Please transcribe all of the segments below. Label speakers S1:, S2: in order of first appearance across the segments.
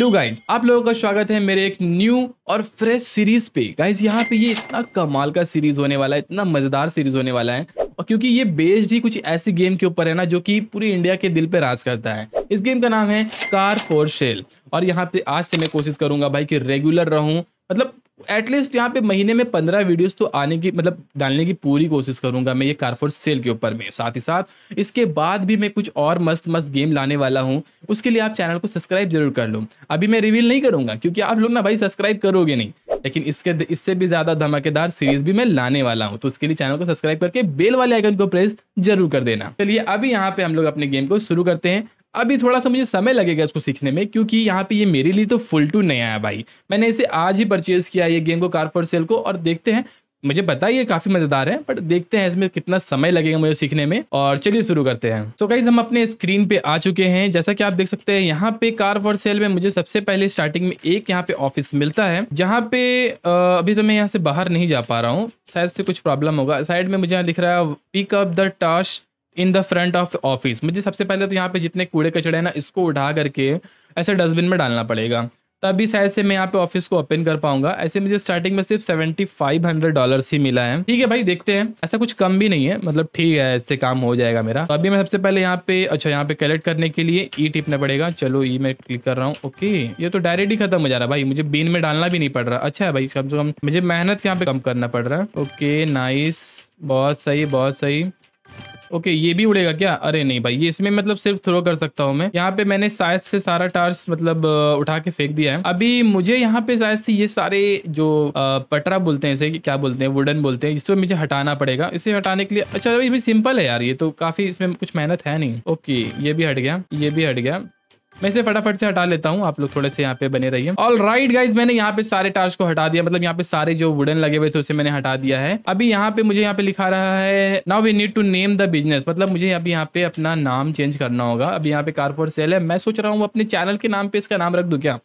S1: hello guys आप लोगों का स्वागत है मेरे एक न्यू और फ्रेश सीरीज पे गाइज यहाँ पे ये इतना कमाल का सीरीज होने वाला है इतना मजेदार सीरीज होने वाला है और क्योंकि ये बेस्ड ही कुछ ऐसी गेम के ऊपर है ना जो कि पूरी इंडिया के दिल पे राज करता है इस गेम का नाम है कार फोर शेल और यहाँ पे आज से मैं कोशिश करूंगा भाई की रेगुलर रहू मतलब एटलीस्ट यहाँ पे महीने में पंद्रह वीडियोस तो आने की मतलब डालने की पूरी कोशिश करूंगा मैं ये कारफोर्स सेल के ऊपर में साथ ही साथ इसके बाद भी मैं कुछ और मस्त मस्त गेम लाने वाला हूँ उसके लिए आप चैनल को सब्सक्राइब जरूर कर लो अभी मैं रिवील नहीं करूंगा क्योंकि आप लोग ना भाई सब्सक्राइब करोगे नहीं लेकिन इसके इससे भी ज़्यादा धमाकेदार सीरीज भी मैं लाने वाला हूँ तो उसके लिए चैनल को सब्सक्राइब करके बेल वाले आइकन को प्रेस जरूर कर देना चलिए अभी यहाँ पे हम लोग अपने गेम को शुरू करते हैं अभी थोड़ा सा मुझे समय लगेगा इसको सीखने में क्योंकि यहाँ पे ये मेरे लिए तो फुल टू नया है भाई मैंने इसे आज ही परचेज किया ये गेम को कार फॉर सेल को और देखते हैं मुझे पता है ये काफी मजेदार है बट देखते हैं इसमें कितना समय लगेगा मुझे सीखने में और चलिए शुरू करते हैं तो so गाइज हम अपने स्क्रीन पे आ चुके हैं जैसा कि आप देख सकते हैं यहाँ पे कार फॉर सेल में मुझे सबसे पहले स्टार्टिंग में एक यहाँ पे ऑफिस मिलता है जहाँ पे अभी तो मैं यहाँ से बाहर नहीं जा पा रहा हूँ शायद से कुछ प्रॉब्लम होगा साइड में मुझे यहाँ लिख रहा है pickup the task in the front of office मुझे सबसे पहले तो यहाँ पे जितने कूड़े कचड़े हैं ना इसको उठा करके ऐसे डस्टबिन में डालना पड़ेगा तभी शायद से मैं यहाँ पे ऑफिस को ओपन कर पाऊंगा ऐसे मुझे स्टार्टिंग में सिर्फ सेवेंटी फाइव हंड्रेड डॉलर ही मिला है ठीक है भाई देखते हैं ऐसा कुछ कम भी नहीं है मतलब ठीक है इससे काम हो जाएगा मेरा तो अभी मैं सबसे पहले यहाँ पे अच्छा यहाँ पे कलेक्ट करने के लिए ई e टिपना पड़ेगा चलो ई मैं क्लिक कर रहा हूँ ओके ये तो डायरेक्ट ही खत्म हो जा रहा है भाई मुझे बीन में डालना भी नहीं पड़ रहा अच्छा है भाई कम से कम मुझे मेहनत यहाँ पे कम करना पड़ रहा है ओके नाइस बहुत सही बहुत सही ओके ये भी उड़ेगा क्या अरे नहीं भाई ये इसमें मतलब सिर्फ थ्रो कर सकता हूँ मैं यहाँ पे मैंने शायद से सारा टार्स मतलब उठा के फेंक दिया है अभी मुझे यहाँ पे शायद से ये सारे जो पटरा बोलते हैं इसे क्या बोलते हैं वुडन बोलते हैं इसको मुझे हटाना पड़ेगा इसे हटाने के लिए अच्छा भी सिंपल है यार ये तो काफी इसमें कुछ मेहनत है नहीं ओके ये भी हट गया ये भी हट गया मैं इसे फटाफट से हटा लेता हूँ आप लोग थोड़े से यहाँ पे बने रहिए ऑल राइट गाइज मैंने यहाँ पे सारे टार्च को हटा दिया मतलब यहाँ पे सारे जो वुडन लगे हुए थे उसे मैंने हटा दिया है अभी यहाँ पे मुझे यहाँ पे लिखा रहा है now we need to name the business मतलब मुझे अभी यहाँ पे अपना नाम चेंज करना होगा अभी यहाँ पे कार फॉर सेल है मैं सोच रहा हूँ अपने चैनल के नाम पे इसका नाम रख दू क्या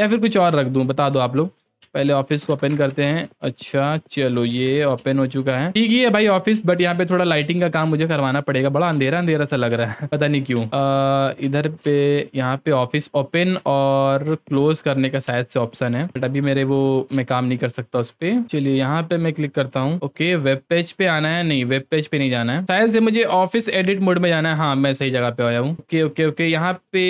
S1: या फिर कुछ और रख दू बता दो आप लोग पहले ऑफिस को ओपन करते हैं अच्छा चलो ये ओपन हो चुका है ठीक ही है भाई ऑफिस बट यहाँ पे थोड़ा लाइटिंग का काम मुझे करवाना पड़ेगा बड़ा अंधेरा अंधेरा सा लग रहा है पता नहीं क्यों इधर पे यहाँ पे ऑफिस ओपन और क्लोज करने का शायद से ऑप्शन है बट अभी मेरे वो मैं काम नहीं कर सकता उस पर चलिए यहाँ पे मैं क्लिक करता हूँ ओके वेब पेज पे आना है नहीं वेब पेज पे नहीं जाना है शायद से मुझे ऑफिस एडिट मोड में जाना है हाँ मैं सही जगह पे आया हूँ ओके ओके ओके यहाँ पे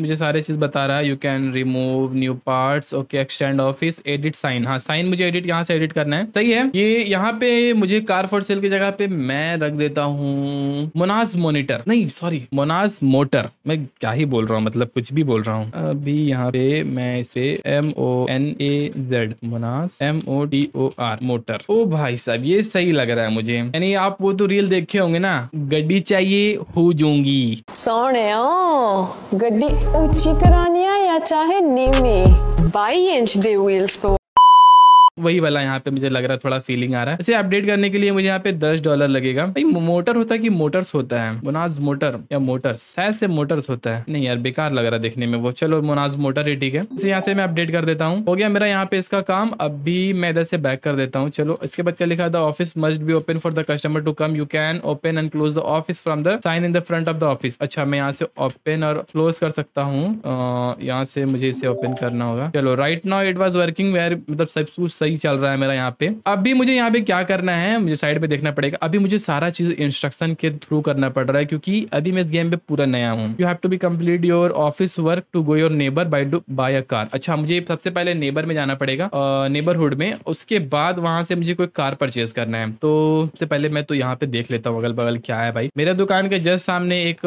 S1: मुझे सारे चीज बता रहा है you can remove new part okay extend office place edit sign हाँ साइन मुझे एडिट यहाँ से एडिट करना है सही है ये यहाँ पे मुझे कार फॉर सेल की जगह पे मैं रख देता हूँ मोनाज मोनिटर नहीं सॉरी मोनाज मोटर मैं क्या ही बोल रहा हूँ मतलब कुछ भी बोल रहा हूँ अभी यहाँ पे मैं इसे M O N A Z मोनास M O T O R motor ओ भाई साहब ये सही लग रहा है मुझे यानी आप वो तो रील देखे होंगे ना गड्डी चाहिए हो जाऊंगी सोने गड्डी ऊंची करानी है या चाहे नीमी by inch the wheels per वही वाला यहाँ पे मुझे लग रहा है थोड़ा फीलिंग आ रहा है इसे अपडेट करने के लिए मुझे यहाँ पे दस डॉलर लगेगा भाई मोटर होता है कि मोटर्स होता है मोनाज मोटर या मोटर शायद से मोटर्स होता है नहीं यार बेकार लग रहा है देखने में वो चलो मोनाज मोटर ही ठीक है इसे यहाँ से मैं अपडेट कर देता हूँ हो गया मेरा यहाँ पे इसका काम अब भी मैं इधर से बैक कर देता हूँ चलो इसके बाद क्या लिखा था office must be open for the customer to come you can open and close the office from the sign in the front of the office अच्छा मैं यहाँ से ओपन और क्लोज कर सकता हूँ यहाँ से मुझे इसे ओपन करना होगा चलो right now it was working where मतलब सब कुछ सही चल रहा है मेरा यहाँ पे अभी मुझे यहाँ पे क्या करना है मुझे साइड पे देखना पड़ेगा अभी मुझे सारा चीज इंस्ट्रक्शन के थ्रू करना पड़ रहा है क्योंकि अभी मैं इस गेम पे पूरा नया हूँ you have to be complete your office work to go your neighbour by do buy a car अच्छा मुझे सबसे पहले नेबर में जाना पड़ेगा नेबरहुड में उसके बाद वहां से मुझे कोई कार परचेज करना है तो सबसे पहले मैं तो यहाँ पे देख लेता हूँ अगल बगल क्या है भाई मेरे दुकान के जस्ट सामने एक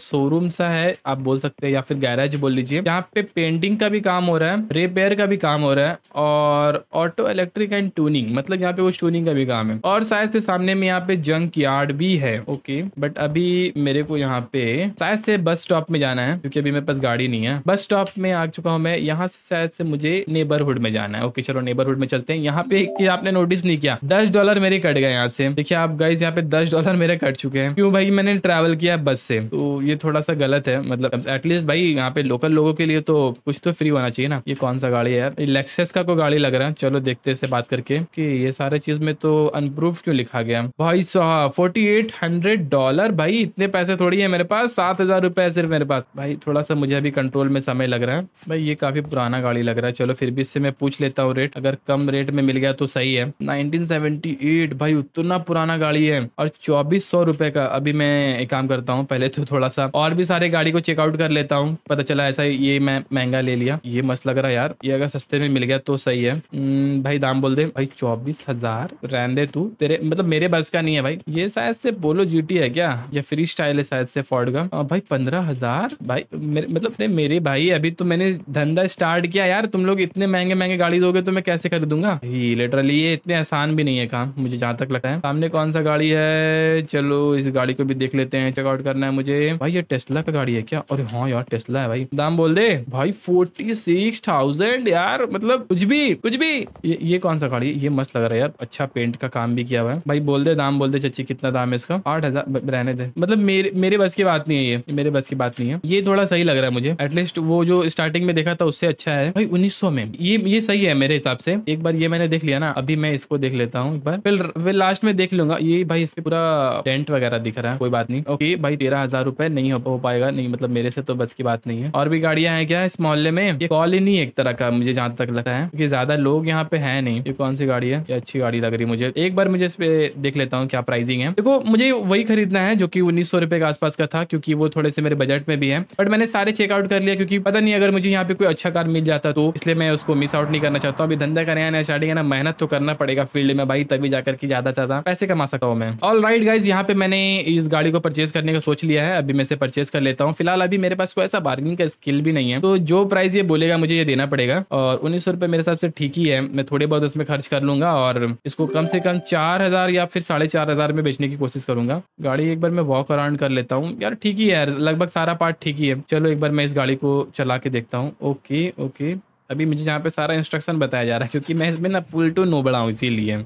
S1: शोरूम सा है आप बोल सकते हैं या फिर गैरेज बोल लीजिए यहाँ पे पेंटिंग का भी काम हो रहा है रिपेयर का भी काम हो रहा है और ऑटो इलेक्ट्रिक एंड ट्यूनिंग मतलब यहाँ पे वो ट्यूनिंग का भी काम है और शायद से सामने में यहाँ पे जंक यार्ड भी है ओके बट अभी मेरे को यहाँ पे शायद से बस स्टॉप में जाना है क्योंकि अभी मेरे पास गाड़ी नहीं है बस स्टॉप में आ चुका हूँ मैं यहाँ से शायद से मुझे नेबरहुड में जाना है ओके चलो नेबरहुड में चलते हैं यहाँ पे एक चीज आपने नोटिस नहीं किया दस डॉलर मेरे कट गए यहाँ से देखिए आप गाइज यहाँ पे दस डॉलर मेरे कट चुके हैं क्यों भाई मैंने ट्रेवल किया बस से तो ये थोड़ा सा गलत है मतलब एटलीस्ट भाई यहाँ पे लोकल लोगों के लिए तो कुछ तो फ्री होना चाहिए ना ये कौन सा गाड़ी है लेक्सेस का कोई गाड़ी लग रहा है चलो देख देखते से बात करके कि ये सारे चीज में तो अनप्रूव क्यों लिखा गया भाई साहब फोर्टी एट हंड्रेड डॉलर भाई इतने पैसे थोड़ी है मेरे पास सात हजार है सिर्फ मेरे पास भाई थोड़ा सा मुझे अभी कंट्रोल में समय लग रहा है भाई ये काफी पुराना गाड़ी लग रहा है चलो फिर भी इससे मैं पूछ लेता हूँ रेट अगर कम रेट में मिल गया तो सही है नाइनटीन भाई उतना पुराना गाड़ी है और चौबीस सौ रुपए का अभी मैं एक काम करता हूँ पहले तो थोड़ा सा और भी सारे गाड़ी को चेकआउट कर लेता हूँ पता चला ऐसा ये मैं महंगा ले लिया ये मस्त लग रहा है यार ये अगर सस्ते में मिल गया तो सही है हम्म, भाई दाम बोल दे भाई चौबीस हजार रहने दे तू तेरे मतलब मेरे बस का नहीं है भाई ये शायद से बोलो जीटी है क्या या फ्री स्टाइल है शायद से फोर्ड का भाई पंद्रह हजार भाई मेरे, मतलब मेरे भाई अभी तो मैंने धंधा स्टार्ट किया यार तुम लोग इतने महंगे महंगे गाड़ी दोगे तो मैं कैसे खरीदूंगा लिटरली ये इतने आसान भी नहीं है काम मुझे जहाँ तक लगता है सामने कौन सा गाड़ी है चलो इस गाड़ी को भी देख लेते हैं चेकआउट करना है मुझे भाई ये टेस्ला का गाड़ी है क्या और हाँ यार टेस्ला है भाई दाम बोल दे भाई फोर्टी सिक्स थाउजेंड यार मतलब कुछ भी कुछ भी ये ये कौन सा गाड़ी ये मस्त लग रहा है यार अच्छा पेंट का काम भी किया हुआ है भाई बोल दे दाम बोल दे चाची कितना दाम है इसका आठ हजार रहने दे मतलब मेरे मेरे बस की बात नहीं है ये मेरे बस की बात नहीं है ये थोड़ा सही लग रहा है मुझे एटलीस्ट वो जो स्टार्टिंग में देखा था उससे अच्छा है भाई उन्नीस में ये ये सही है मेरे हिसाब से एक बार ये मैंने देख लिया ना अभी मैं इसको देख लेता हूँ एक बार फिर लास्ट में देख लूंगा ये भाई इसके पूरा टेंट वगैरह दिख रहा है कोई बात नहीं ओके भाई तेरह हजार रुपए नहीं हो पाएगा नहीं मतलब मेरे से तो बस की बात नहीं है और भी गाड़ियां हैं क्या इस मोहल्ले में ये नहीं एक तरह का मुझे जहाँ तक लगता है क्योंकि ज्यादा लोग यहाँ पे है नहीं ये कौन सी गाड़ी है ये अच्छी गाड़ी लग रही मुझे एक बार मुझे इस पे देख लेता हूँ क्या प्राइसिंग है देखो मुझे वही खरीदना है जो कि उन्नीस सौ रुपए के आसपास का था क्योंकि वो थोड़े से मेरे बजट में भी है बट मैंने सारे चेकआउट कर लिया क्योंकि पता नहीं अगर मुझे यहाँ पे कोई अच्छा कार मिल जाता तो इसलिए मैं उसको मिस आउट नहीं करना चाहता अभी धंधा करें ना स्टार्टिंग है ना मेहनत तो करना पड़ेगा फील्ड में भाई तभी जाकर के ज्यादा ज्यादा पैसे कमा सका हूँ मैं ऑल राइट गाइज यहाँ पे मैंने इस गाड़ी को परचेज करने का सोच लिया है अभी मैं इसे परचेज कर लेता हूँ फिलहाल अभी मेरे पास कोई ऐसा बार्गिंग का स्किल भी नहीं है तो जो प्राइस ये बोलेगा मुझे ये देना पड़ेगा और उन्नीस सौ मेरे हिसाब से ठीक ही है मैं थोड़े बहुत उसमें खर्च कर लूंगा और इसको कम से कम चार हज़ार या फिर साढ़े चार हज़ार में बेचने की कोशिश करूंगा गाड़ी एक बार मैं वॉक अराउंड कर लेता हूँ यार ठीक ही है लगभग सारा पार्ट ठीक ही है चलो एक बार मैं इस गाड़ी को चला के देखता हूँ ओके ओके अभी मुझे यहाँ पे सारा इंस्ट्रक्शन बताया जा रहा है क्योंकि मैं इसमें ना पुल टू नो बड़ा हूँ इसीलिए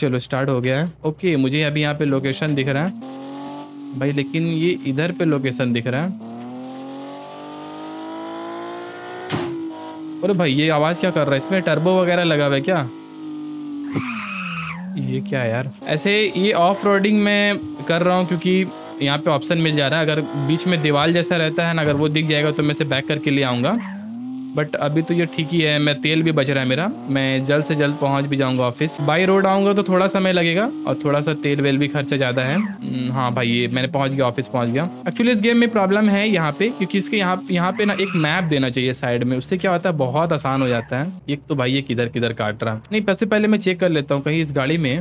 S1: चलो स्टार्ट हो गया है ओके मुझे अभी यहाँ पे लोकेशन दिख रहा है भाई लेकिन ये इधर पे लोकेशन दिख रहा है अरे भाई ये आवाज़ क्या कर रहा है इसमें टर्बो वगैरह लगा हुआ है क्या ये क्या यार ऐसे ये ऑफ रोडिंग में कर रहा हूँ क्योंकि यहाँ पे ऑप्शन मिल जा रहा है अगर बीच में दीवार जैसा रहता है ना अगर वो दिख जाएगा तो मैं इसे बैक करके ले आऊंगा बट अभी तो ये ठीक ही है मैं तेल भी बच रहा है मेरा मैं जल्द से जल्द पहुंच भी जाऊंगा ऑफिस बाई रोड आऊंगा तो थोड़ा समय लगेगा और थोड़ा सा तेल वेल भी खर्चा ज़्यादा है हम्म, हाँ भाई ये मैंने पहुँच गया ऑफिस पहुँच गया एक्चुअली इस गेम में प्रॉब्लम है यहाँ पे क्योंकि इसके यहाँ यहाँ पे ना एक मैप देना चाहिए साइड में उससे क्या होता है बहुत आसान हो जाता है एक तो भाई ये किधर किधर काट रहा नहीं सबसे पहले मैं चेक कर लेता हूँ कहीं इस गाड़ी में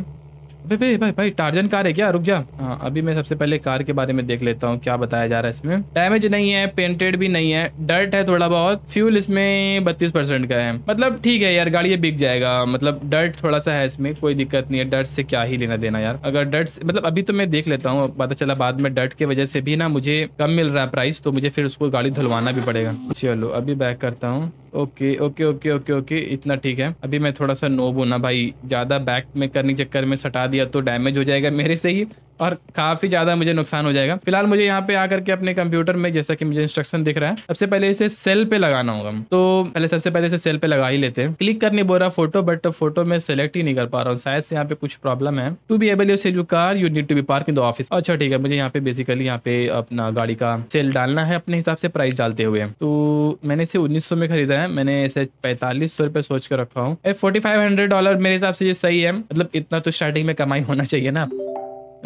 S1: भाई भाई भाई भाई टार्जन कार है क्या रुक जा हाँ अभी मैं सबसे पहले कार के बारे में देख लेता हूँ क्या बताया जा रहा है इसमें डैमेज नहीं है पेंटेड भी नहीं है डर्ट है थोड़ा बहुत फ्यूल इसमें बत्तीस परसेंट का है मतलब ठीक है यार गाड़ी बिक जाएगा मतलब डर्ट थोड़ा सा है इसमें कोई दिक्कत नहीं है डर्ट से क्या ही लेना देना यार अगर डर्ट मतलब अभी तो मैं देख लेता हूँ पता चला बाद में डर्ट की वजह से भी ना मुझे कम मिल रहा है प्राइस तो मुझे फिर उसको गाड़ी धुलवाना भी पड़ेगा चलो अभी बैक करता हूँ okay okay okay okay okay इतना ठीक है अभी मैं थोड़ा सा नोब हूँ ना भाई ज्यादा बैक में करने के चक्कर में सटा दिया तो डैमेज हो जाएगा मेरे से ही और काफ़ी ज़्यादा मुझे नुकसान हो जाएगा फिलहाल मुझे यहाँ पे आकर के अपने कंप्यूटर में जैसा कि मुझे इंस्ट्रक्शन दिख रहा है सबसे पहले इसे सेल पे लगाना होगा तो पहले सबसे पहले इसे सेल पे लगा ही लेते हैं क्लिक करने बोल रहा फोटो बट फोटो में सेलेक्ट ही नहीं कर पा रहा हूँ शायद से यहाँ पे कुछ प्रॉब्लम है to be able you sell you car you need to be park in the office अच्छा ठीक है मुझे यहाँ पे बेसिकली यहाँ पे अपना गाड़ी का सेल डालना है अपने हिसाब से प्राइस डालते हुए तो मैंने इसे उन्नीस में खरीदा है मैंने इसे पैंतालीस सौ सोच कर रखा हूँ फोर्टी फाइव हंड्रेड डॉलर मेरे हिसाब से ये सही है मतलब इतना तो स्टार्टिंग में कमाई होना चाहिए ना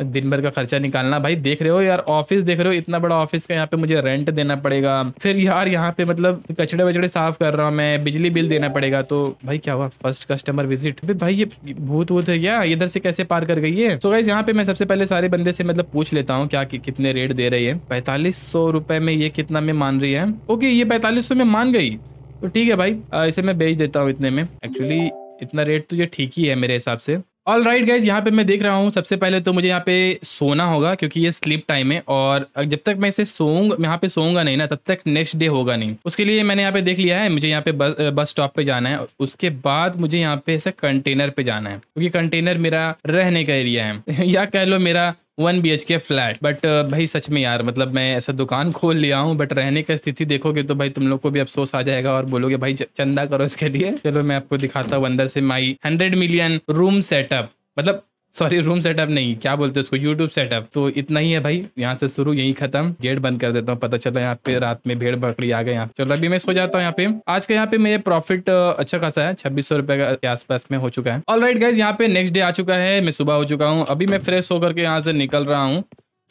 S1: दिन भर का खर्चा निकालना भाई देख रहे हो यार ऑफिस देख रहे हो इतना बड़ा ऑफिस का यहाँ पे मुझे रेंट देना पड़ेगा फिर यार यहाँ पे मतलब कचड़े वचड़े साफ कर रहा हूँ मैं बिजली बिल देना पड़ेगा तो भाई क्या हुआ फर्स्ट कस्टमर विजिट अभी भाई ये भूत वूत है क्या इधर से कैसे पार कर गई है तो भाई यहाँ पे मैं सबसे पहले सारे बंदे से मतलब पूछ लेता हूँ क्या कि कितने रेट दे रही है पैंतालीस सौ रुपए में ये कितना में मान रही है ओके ये पैंतालीस सौ में मान गई तो ठीक है भाई इसे मैं बेच देता हूँ इतने में एक्चुअली इतना रेट तो ये ठीक ही है मेरे हिसाब से ऑल राइट गाइज यहाँ पे मैं देख रहा हूँ सबसे पहले तो मुझे यहाँ पे सोना होगा क्योंकि ये स्लीप टाइम है और जब तक मैं इसे सोंग यहाँ पे सोऊंगा नहीं ना तब तक नेक्स्ट डे होगा नहीं उसके लिए मैंने यहाँ पे देख लिया है मुझे यहाँ पे बस बस स्टॉप पे जाना है उसके बाद मुझे यहाँ पे ऐसे कंटेनर पे जाना है क्योंकि कंटेनर मेरा रहने का एरिया है या कह लो मेरा one B H K flat but uh, भाई सच में यार मतलब मैं ऐसा दुकान खोल लिया हूँ बट रहने का स्थिति देखोगे तो भाई तुम लोग को भी अफसोस आ जाएगा और बोलोगे भाई चंदा करो इसके लिए चलो मैं आपको दिखाता हूँ अंदर से my hundred million room setup मतलब सॉरी रूम सेटअप नहीं क्या बोलते उसको यूट्यूब सेटअप तो इतना ही है भाई यहाँ से शुरू यही खत्म गेट बंद कर देता हूँ पता चला यहाँ पे रात में भेड़ बकरी आ गए यहाँ चलो अभी मैं सो जाता हूँ यहाँ पे आज का यहाँ पे मेरे प्रॉफिट अच्छा खासा है छब्बीस सौ रुपए के आसपास में हो चुका है ऑल राइट गाइज यहाँ पे नेक्स्ट डे आ चुका है मैं सुबह हो चुका हूँ अभी मैं फ्रेश होकर के यहाँ से निकल रहा हूँ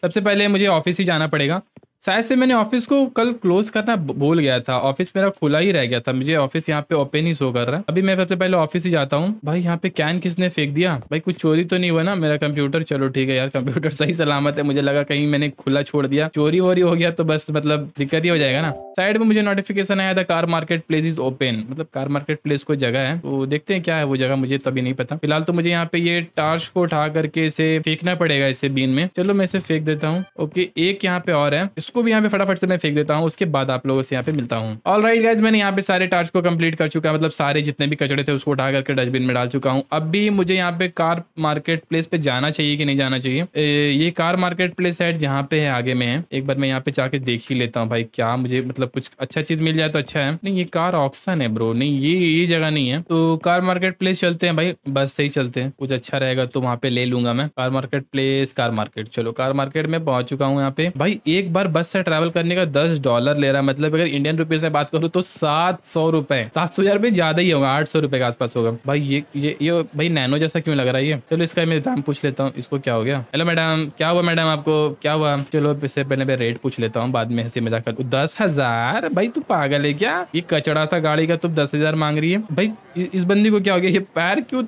S1: सबसे पहले मुझे ऑफिस ही जाना पड़ेगा शायद से मैंने ऑफिस को कल क्लोज करना भूल गया था ऑफिस मेरा खुला ही रह गया था मुझे ऑफिस यहाँ पे ओपन ही शो कर रहा है अभी मैं सबसे पहले ऑफिस ही जाता हूँ भाई यहाँ पे कैन किसने फेंक दिया भाई कुछ चोरी तो नहीं हुआ ना मेरा कंप्यूटर चलो ठीक है यार कंप्यूटर सही सलामत है मुझे लगा कहीं मैंने खुला छोड़ दिया चोरी वोरी हो गया तो बस मतलब दिक्कत ही हो जाएगा ना साइड में मुझे नोटिफिकेशन आया था car market place is open मतलब कार मार्केट प्लेस कोई जगह है वो तो देखते हैं क्या है वो जगह मुझे तभी नहीं पता फिलहाल तो मुझे यहाँ पे ये टार्च को उठा करके इसे फेंकना पड़ेगा इसे बीन में चलो मैं इसे फेंक देता हूँ ओके एक यहाँ पे और है को भी यहाँ पे फटाफट से मैं फेंक देता हूँ उसके बाद आप लोगों से यहाँ पे मिलता हूँ ऑल राइट गाइज मैंने यहाँ पे सारे टास्क को कंप्लीट कर चुका है मतलब सारे जितने भी कचड़े थे उसको उठा करके डस्टबिन में डाल चुका हूँ अब भी मुझे यहाँ पे कार मार्केट प्लेस पे जाना चाहिए कि नहीं जाना चाहिए ये कार मार्केट प्लेस है यहाँ पे है आगे में एक बार मैं यहाँ पे जाके देख ही लेता हूँ भाई क्या मुझे मतलब कुछ अच्छा चीज मिल जाए तो अच्छा है नहीं ये कार ऑक्शन है ब्रो नहीं ये ये जगह नहीं है तो कार मार्केट प्लेस चलते हैं भाई बस सही चलते हैं कुछ अच्छा रहेगा तो वहाँ पे ले लूंगा मैं car market place car market चलो कार मार्केट में पहुंच चुका हूँ यहाँ पे भाई एक बार बस बस से ट्रैवल करने का दस डॉलर ले रहा है मतलब अगर इंडियन रुपीज में बात करूँ तो सात सौ रुपए सात सौ हजार ज्यादा ही होगा आठ सौ रुपए के आसपास होगा भाई ये ये ये भाई नैनो जैसा क्यों लग रहा है ये चलो इसका मैं दाम पूछ लेता हूँ इसको क्या हो गया हेलो मैडम क्या हुआ मैडम आपको क्या हुआ चलो इससे पहले मैं रेट पूछ लेता हूँ बाद में हंसी मजाक कर दस हजार भाई तू पागल है क्या ये कचड़ा था गाड़ी का तुम दस हजार मांग रही है भाई इस बंदी को क्या हो गया ये पैर क्यों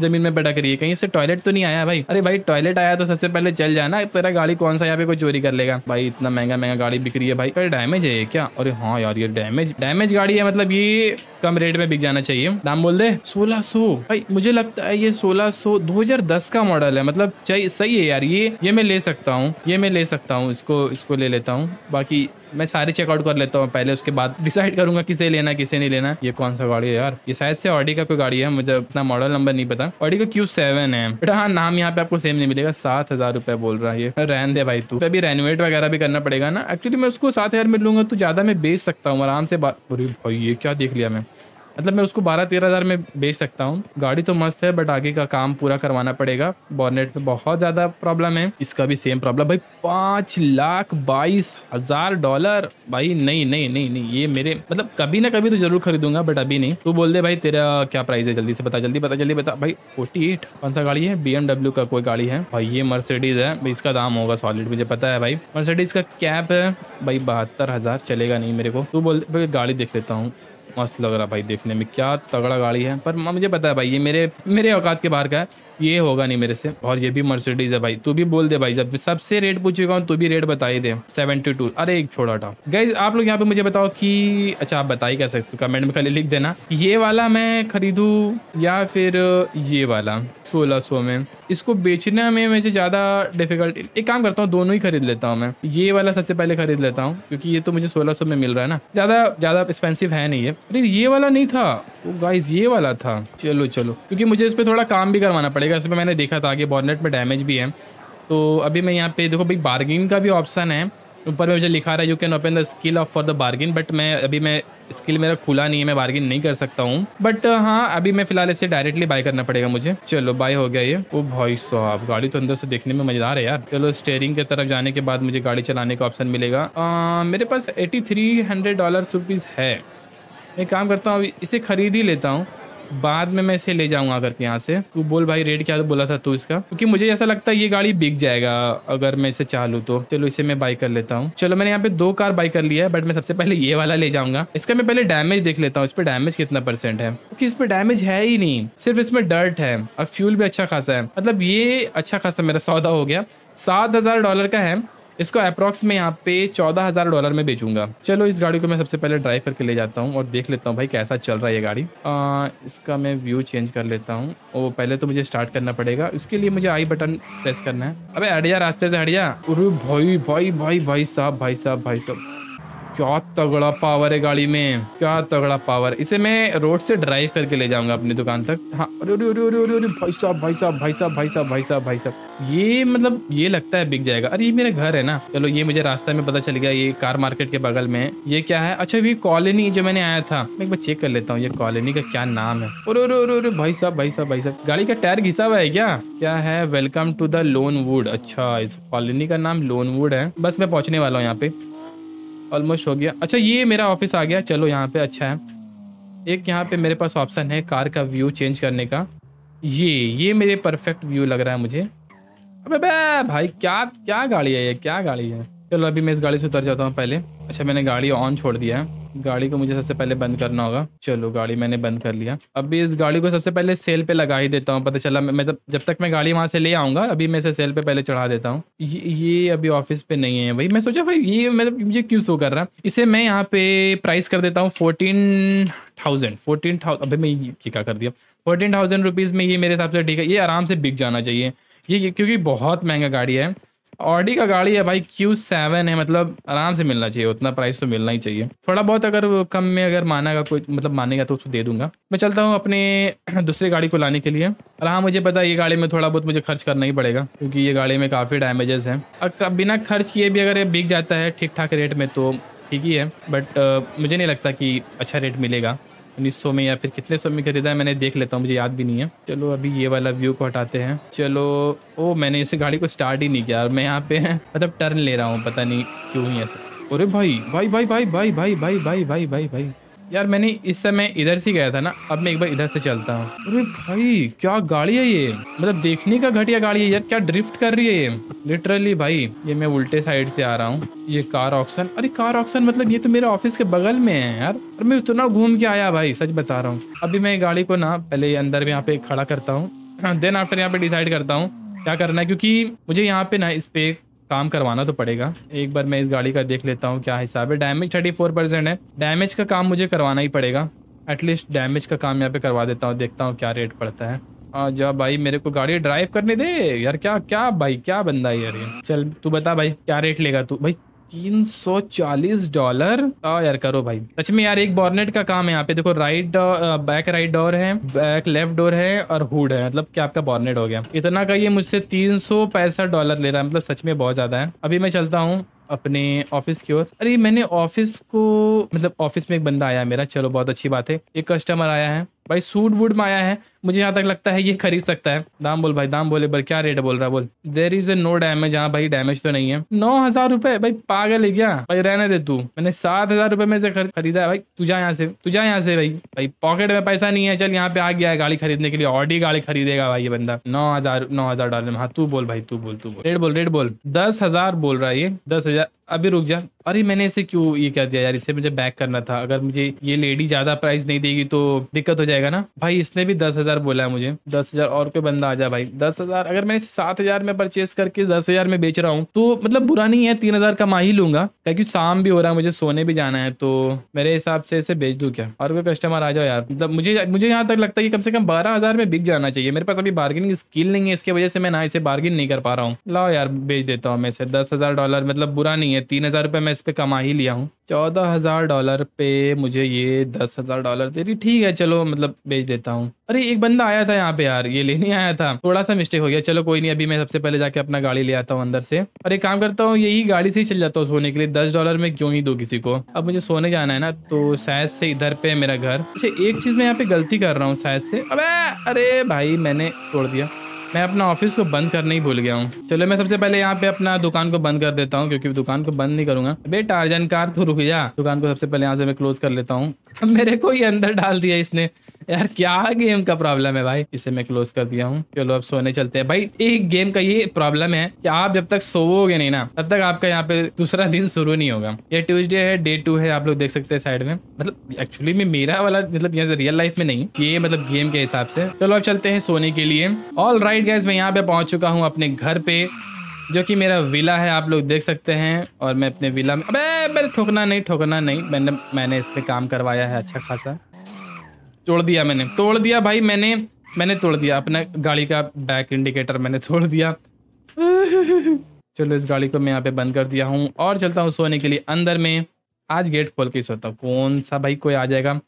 S1: जमीन में बैठा करिए कहीं से टॉयलेट तो नहीं आया भाई अरे भाई टॉयलेट आया तो सबसे पहले चल जाना तेरा गाड़ी कौन सा यहाँ पे कोई चोरी कर लेगा भाई इतना महंगा महंगा गाड़ी बिक रही है भाई अरे डैमेज है क्या अरे हाँ यार ये डैमेज डैमेज गाड़ी है मतलब ये कम रेट में बिक जाना चाहिए दाम बोल दे सोलह सो भाई मुझे लगता है ये सोलह सो दो हजार दस का मॉडल है मतलब सही है यार ये ये मैं ले सकता हूँ ये मैं ले सकता हूँ इसको इसको ले लेता हूँ बाकी मैं सारे चेकआउट कर लेता हूँ पहले उसके बाद डिसाइड करूंगा किसे लेना किसे नहीं लेना ये कौन सा गाड़ी है यार ये शायद से ऑडी का कोई गाड़ी है मुझे अपना मॉडल नंबर नहीं पता ऑडी का क्यू सेवन है बेटा हाँ नाम यहाँ पे आपको सेम नहीं मिलेगा सात हजार रुपया बोल रहा है रहन दे भाई तू तो अभी रेनोवेट वगैरह भी करना पड़ेगा ना एक्चुअली मैं उसको सात हजार में लूंगा तो ज्यादा मैं बेच सकता हूँ आराम से बात भाई ये क्या देख लिया मैं मतलब मैं उसको बारह तेरह हज़ार में बेच सकता हूँ गाड़ी तो मस्त है बट आगे का काम पूरा करवाना पड़ेगा बॉर्नेट में बहुत ज़्यादा प्रॉब्लम है इसका भी सेम प्रॉब्लम भाई पाँच लाख बाईस हज़ार डॉलर भाई नहीं नहीं नहीं नहीं ये मेरे मतलब कभी ना कभी तो जरूर खरीदूंगा बट अभी नहीं तू बोल दे भाई तेरा क्या प्राइस है जल्दी से बता जल्दी बता जल्दी बता भाई फोर्टी एट कौन सा गाड़ी है बी का कोई गाड़ी है भाई ये मर्सिडीज़ है इसका दाम होगा सॉलिड मुझे पता है भाई मर्सिडीज़ का कैप है भाई बहत्तर चलेगा नहीं मेरे को तू बोल दे गाड़ी देख लेता हूँ मस्त लग रहा भाई देखने में क्या तगड़ा गाड़ी है पर मुझे पता है भाई ये मेरे मेरे औकात के बाहर का है ये होगा नहीं मेरे से और ये भी मर्सिडीज है भाई तू भी बोल दे भाई जब सबसे रेट पूछेगा तू भी रेट बता ही दे सेवेंटी टू अरे एक छोड़ा था गाइज आप लोग यहाँ पे मुझे बताओ कि अच्छा आप बता ही कह सकते कमेंट में खाली लिख देना ये वाला मैं खरीदू या फिर ये वाला सोलह सो में इसको बेचने में मुझे ज़्यादा डिफिकल्टी एक काम करता हूँ दोनों ही खरीद लेता हूँ मैं ये वाला सबसे पहले खरीद लेता हूँ क्योंकि ये तो मुझे सोलह सो में मिल रहा है ना ज़्यादा ज़्यादा एक्सपेंसिव है नहीं ये अरे ये वाला नहीं था गाइज ये वाला था चलो चलो क्योंकि मुझे इस पर थोड़ा काम भी करवाना पड़ेगा जगह पे मैंने देखा था आगे बॉर्नेट में डैमेज भी है तो अभी मैं यहाँ पे देखो भाई बार्गिन का भी ऑप्शन है ऊपर में मुझे लिखा रहा है you can open the skill of for the bargain but मैं अभी मैं स्किल मेरा खुला नहीं है मैं बार्गिन नहीं कर सकता हूँ बट हाँ अभी मैं फिलहाल इसे डायरेक्टली बाय करना पड़ेगा मुझे चलो बाय हो गया ये ओ भाई साहब गाड़ी तो अंदर से देखने में मजेदार है यार चलो स्टेयरिंग की तरफ जाने के बाद मुझे गाड़ी चलाने का ऑप्शन मिलेगा आ, मेरे पास eighty three hundred dollar rupees है मैं काम करता हूँ अभी इसे खरीद ही लेता हूँ बाद में मैं इसे ले जाऊंगा अगर यहाँ से तू बोल भाई रेट क्या बोला था तू इसका क्योंकि मुझे ऐसा लगता है ये गाड़ी बिक जाएगा अगर मैं इसे चाह तो चलो इसे मैं बाई कर लेता हूँ चलो मैंने यहाँ पे दो कार बाई कर लिया है बट मैं सबसे पहले ये वाला ले जाऊंगा इसका मैं पहले डैमेज देख लेता हूँ इस पर डैमेज कितना परसेंट है क्योंकि इस पर डैमेज है ही नहीं सिर्फ इसमें डर्ट है और फ्यूल भी अच्छा खासा है मतलब ये अच्छा खासा मेरा सौदा हो गया सात हजार डॉलर का है इसको अप्रॉक्स में यहाँ पे चौदह हज़ार डॉलर में बेचूंगा चलो इस गाड़ी को मैं सबसे पहले ड्राइव करके ले जाता हूँ और देख लेता हूँ भाई कैसा चल रहा है ये गाड़ी आ, इसका मैं व्यू चेंज कर लेता हूँ वो पहले तो मुझे स्टार्ट करना पड़ेगा उसके लिए मुझे आई बटन प्रेस करना है अभी हटिया रास्ते से हटिया अरे भाई भाई भाई भाई साहब भाई साहब भाई साहब क्या तगड़ा पावर है गाड़ी में क्या तगड़ा पावर इसे मैं रोड से ड्राइव करके ले जाऊंगा अपनी दुकान तक हाँ भाई साहब भाई साहब भाई साहब भाई साहब भाई साहब भाई साहब ये मतलब ये लगता है बिक जाएगा अरे ये मेरा घर है ना चलो ये मुझे रास्ता में पता चल गया ये कार मार्केट के बगल में ये क्या है अच्छा ये कॉलोनी जो मैंने आया था मैं एक बार चेक कर लेता हूँ ये कॉलोनी का क्या नाम है भाई साहब भाई साहब भाई साहब गाड़ी का टायर घिसा हुआ है क्या क्या है welcome to the lone wood अच्छा इस कॉलोनी का नाम लोन वुड है बस मैं पहुंचने वाला हूँ यहाँ पे ऑलमोस्ट हो गया अच्छा ये मेरा ऑफिस आ गया चलो यहाँ पे अच्छा है एक यहाँ पे मेरे पास ऑप्शन है कार का व्यू चेंज करने का ये ये मेरे परफेक्ट व्यू लग रहा है मुझे अबे बे भाई क्या क्या गाड़ी है ये क्या गाड़ी है चलो अभी मैं इस गाड़ी से उतर जाता हूँ पहले अच्छा मैंने गाड़ी ऑन छोड़ दिया है गाड़ी को मुझे सबसे पहले बंद करना होगा चलो गाड़ी मैंने बंद कर लिया अभी इस गाड़ी को सबसे पहले सेल पे लगा ही देता हूँ पता चला मैं तो, जब तक मैं गाड़ी वहाँ से ले आऊँगा अभी मैं इसे सेल पे पहले चढ़ा देता हूँ ये ये अभी ऑफिस पे नहीं है भाई मैं सोचा भाई ये मतलब ये क्यों शो कर रहा है इसे मैं यहाँ पे प्राइस कर देता हूँ फोर्टीन थाउजेंड फोर्टीन थाउजेंड अभी मैं ये क्या कर दिया फोर्टीन थाउजेंड रुपीज़ में ये मेरे हिसाब से ठीक है ये आराम से बिक जाना चाहिए ये क्योंकि बहुत महंगा गाड़ी है ऑडी का गाड़ी है भाई क्यू सेवन है मतलब आराम से मिलना चाहिए उतना प्राइस तो मिलना ही चाहिए थोड़ा बहुत अगर कम में अगर मानेगा कोई मतलब मानेगा तो उसको दे दूंगा मैं चलता हूँ अपने दूसरे गाड़ी को लाने के लिए और हाँ मुझे पता है ये गाड़ी में थोड़ा बहुत मुझे खर्च करना ही पड़ेगा क्योंकि ये गाड़ी में काफ़ी डैमेजेस हैं और बिना खर्च किए भी अगर ये बिक जाता है ठीक ठाक रेट में तो ठीक ही है बट मुझे नहीं लगता कि अच्छा रेट मिलेगा उन्नीस सौ में या फिर कितने सौ में खरीदा है मैंने देख लेता हूँ मुझे याद भी नहीं है चलो अभी ये वाला व्यू को हटाते हैं चलो ओ मैंने इसे गाड़ी को स्टार्ट ही नहीं किया मैं यहाँ पे मतलब टर्न ले रहा हूँ पता नहीं क्यों ही ऐसा अरे भाई भाई भाई भाई भाई भाई भाई भाई भाई भाई भाई यार मैंने इस समय इधर से गया था ना अब मैं एक बार इधर से चलता हूँ अरे भाई क्या गाड़ी है ये मतलब देखने का घटिया गाड़ी है यार क्या ड्रिफ्ट कर रही है ये लिटरली भाई ये मैं उल्टे साइड से आ रहा हूँ ये कार ऑप्शन अरे कार ऑप्शन मतलब ये तो मेरे ऑफिस के बगल में है यार और मैं उतना घूम के आया भाई सच बता रहा हूँ अभी मैं गाड़ी को ना पहले अंदर में यहाँ पे खड़ा करता हूँ देन आफ्टर यहाँ पे डिसाइड करता हूँ क्या करना है क्योंकि मुझे यहाँ पे ना इस पे काम करवाना तो पड़ेगा एक बार मैं इस गाड़ी का देख लेता हूँ क्या हिसाब है डैमेज थर्टी फोर परसेंट है डैमेज का काम मुझे करवाना ही पड़ेगा एटलीस्ट डैमेज का काम यहाँ पे करवा देता हूँ देखता हूँ क्या रेट पड़ता है जा भाई मेरे को गाड़ी ड्राइव करने दे यार क्या क्या भाई क्या बंदा है यार ये चल तू बता भाई क्या रेट लेगा तू भाई तीन सौ चालीस डॉलर हाँ यार करो भाई सच में यार एक बॉर्नेट का काम है यहाँ पे देखो राइट बैक राइट डोर है बैक लेफ्ट डोर है और हुड है मतलब क्या आपका बॉर्नेट हो गया इतना का ये मुझसे तीन सौ पैंसठ डॉलर ले रहा है मतलब सच में बहुत ज्यादा है अभी मैं चलता हूँ अपने ऑफिस की ओर अरे मैंने ऑफिस को मतलब ऑफिस में एक बंदा आया मेरा चलो बहुत अच्छी बात है एक कस्टमर आया है भाई सूट वूट में आया है मुझे यहाँ तक लगता है ये खरीद सकता है दाम बोल भाई दाम बोले बोल क्या रेट बोल रहा है बोल there is a no damage हाँ भाई डैमेज तो नहीं है नौ हजार रुपए भाई पागल है क्या भाई रहने दे तू मैंने सात हजार रुपए में से खरीदा है भाई तुझा यहाँ से तुझा यहाँ से भाई भाई पॉकेट में पैसा नहीं है चल यहाँ पे आ गया है गाड़ी खरीदने के लिए ऑडी गाड़ी खरीदेगा भाई ये बंदा नौ हजार नौ हजार डॉलर में हाँ तू बोल भाई तू बोल तू बोल रेट बोल रेट बोल दस हजार बोल रहा है ये दस हजार अभी रुक जा अरे मैंने इसे क्यों ये क्या दिया यार इसे मुझे बैक करना था अगर मुझे ये लेडी ज्यादा प्राइस नहीं देगी तो दिक्कत हो जाएगा ना भाई इसने भी दस हजार बोला है मुझे दस हजार और कोई बंदा आ जा भाई दस हजार अगर मैं इसे सात हजार में परचेस करके दस हजार में बेच रहा हूँ तो मतलब बुरा नहीं है तीन हजार कमा ही लूंगा क्योंकि शाम भी हो रहा है मुझे सोने भी जाना है तो मेरे हिसाब से इसे बेच दू क्या और कोई कस्टमर आ जाओ यार मतलब मुझे मुझे यहाँ तक लगता है कि कम से कम बारह हजार में बिक जाना चाहिए मेरे पास अभी बार्गेनिंग स्किल नहीं है इसकी वजह से मैं ना इसे बार्गेन नहीं कर पा रहा हूँ लाओ यार बेच देता हूँ मैं इसे दस हजार डॉलर मतलब बुरा नहीं है तीन हज़ार रुपये मैं इस पर कमा ही लिया हूँ चौदह हज़ार डॉलर पे मुझे ये दस हज़ार डॉलर दे रही ठीक है चलो मतलब बेच देता हूँ अरे एक बंदा आया था यहाँ पे यार ये लेने आया था थोड़ा सा मिस्टेक हो गया चलो कोई नहीं अभी मैं सबसे पहले जाके अपना गाड़ी ले आता हूँ अंदर से और एक काम करता हूँ यही गाड़ी से ही चल जाता हूँ सोने के लिए दस डॉलर में क्यों ही दो किसी को अब मुझे सोने जाना है ना तो शायद से इधर पे मेरा घर अच्छा एक चीज़ मैं यहाँ पे गलती कर रहा हूँ शायद से अब अरे भाई मैंने तोड़ दिया मैं अपना ऑफिस को बंद करने ही भूल गया हूँ चलो मैं सबसे पहले यहाँ पे अपना दुकान को बंद कर देता हूँ क्योंकि दुकान को बंद नहीं करूंगा अबे टारजन कार तो रुक जा दुकान को सबसे पहले यहाँ से मैं क्लोज कर लेता हूँ मेरे को ही अंदर डाल दिया इसने यार क्या गेम का प्रॉब्लम है भाई इसे मैं क्लोज कर दिया हूँ चलो अब सोने चलते हैं भाई एक गेम का ये प्रॉब्लम है कि आप जब तक सोओगे नहीं ना तब तक आपका यहाँ पे दूसरा दिन शुरू नहीं होगा ये ट्यूसडे है डे टू है आप लोग देख सकते हैं साइड में मतलब एक्चुअली में मेरा वाला मतलब यहाँ रियल लाइफ में नहीं ये मतलब गेम के हिसाब से चलो अब चलते हैं सोने के लिए ऑल राइट राइट गैस मैं यहाँ पे पहुँच चुका हूँ अपने घर पे जो कि मेरा विला है आप लोग देख सकते हैं और मैं अपने विला में अबे मैंने ठोकना नहीं ठोकना नहीं मैंने मैंने इस पर काम करवाया है अच्छा खासा तोड़ दिया मैंने तोड़ दिया भाई मैंने मैंने तोड़ दिया अपने गाड़ी का बैक इंडिकेटर मैंने तोड़ दिया चलो इस गाड़ी को मैं यहाँ पे बंद कर दिया हूँ और चलता हूँ सोने के लिए अंदर में आज गेट खोल के सोता हूँ कौन सा भाई कोई आ जाएगा